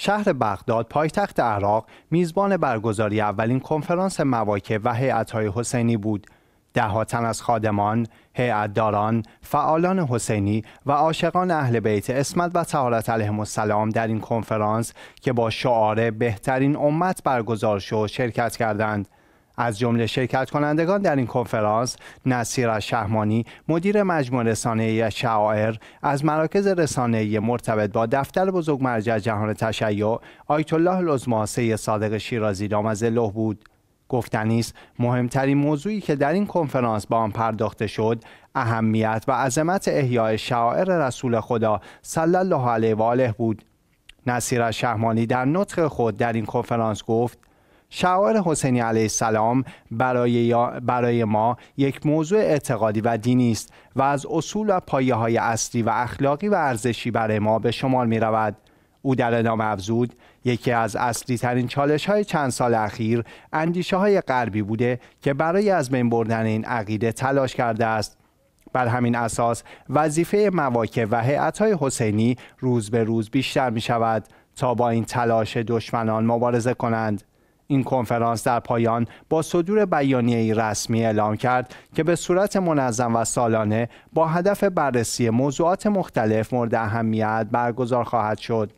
شهر بغداد پایتخت عراق میزبان برگزاری اولین کنفرانس مواکب و هیئت‌های حسینی بود. ده تن از خادمان، هیئتداران، فعالان حسینی و عاشقان اهل بیت اسمت و طهارت علیهم السلام در این کنفرانس که با شعار بهترین امت برگزار شد شرکت کردند. از جمله شرکت کنندگان در این کنفرانس نصیر شهمانی مدیر مجموع رسانه شعائر از مراکز رسانه مرتبط با دفتر بزرگ مرجع جهان تشیع آیت الله لزما صادق شیرازی دامز بود گفتنیست، مهمترین موضوعی که در این کنفرانس به آن پرداخته شد اهمیت و عظمت احیای شعائر رسول خدا صلی الله علیه و آله بود نصیر شهمانی در نطق خود در این کنفرانس گفت شعار حسینی علیه السلام برای, برای ما یک موضوع اعتقادی و دینی است و از اصول و پایه های اصلی و اخلاقی و ارزشی برای ما به شمار می رود. او در ادامه افزود یکی از اصلی ترین چالش های چند سال اخیر اندیشه های غربی بوده که برای از بین بردن این عقیده تلاش کرده است بر همین اساس وظیفه مواقع و هیئت های حسینی روز به روز بیشتر می شود تا با این تلاش دشمنان مبارزه کنند این کنفرانس در پایان با صدور بیانیه رسمی اعلام کرد که به صورت منظم و سالانه با هدف بررسی موضوعات مختلف مورد اهمیت برگزار خواهد شد.